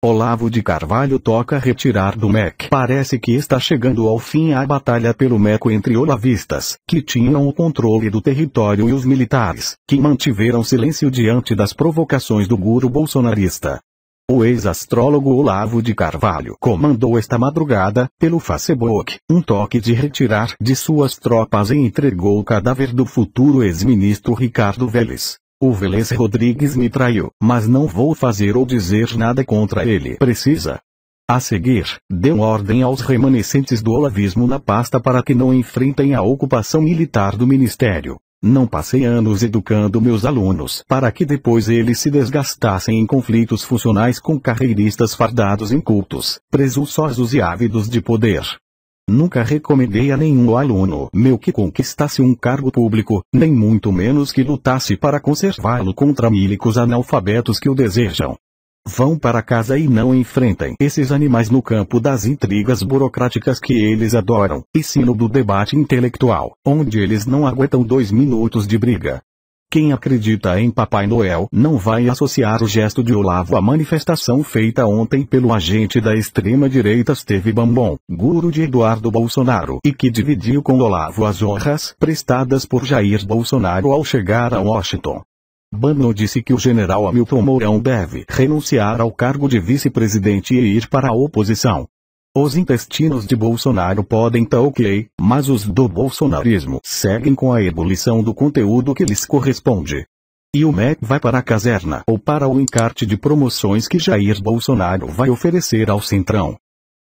Olavo de Carvalho toca retirar do MEC. Parece que está chegando ao fim a batalha pelo MEC entre olavistas, que tinham o controle do território e os militares, que mantiveram silêncio diante das provocações do guru bolsonarista. O ex-astrólogo Olavo de Carvalho comandou esta madrugada, pelo Facebook, um toque de retirar de suas tropas e entregou o cadáver do futuro ex-ministro Ricardo Vélez. O Velez Rodrigues me traiu, mas não vou fazer ou dizer nada contra ele. Precisa. A seguir, deu ordem aos remanescentes do olavismo na pasta para que não enfrentem a ocupação militar do ministério. Não passei anos educando meus alunos para que depois eles se desgastassem em conflitos funcionais com carreiristas fardados incultos, presunçosos e ávidos de poder. Nunca recomendei a nenhum aluno meu que conquistasse um cargo público, nem muito menos que lutasse para conservá-lo contra mílicos analfabetos que o desejam. Vão para casa e não enfrentem esses animais no campo das intrigas burocráticas que eles adoram, e sim no do debate intelectual, onde eles não aguentam dois minutos de briga. Quem acredita em Papai Noel não vai associar o gesto de Olavo à manifestação feita ontem pelo agente da extrema-direita Steve Bambon, guru de Eduardo Bolsonaro, e que dividiu com Olavo as honras prestadas por Jair Bolsonaro ao chegar a Washington. Bambon disse que o general Hamilton Mourão deve renunciar ao cargo de vice-presidente e ir para a oposição. Os intestinos de Bolsonaro podem tá ok, mas os do bolsonarismo seguem com a ebulição do conteúdo que lhes corresponde. E o MEC vai para a caserna ou para o encarte de promoções que Jair Bolsonaro vai oferecer ao Centrão.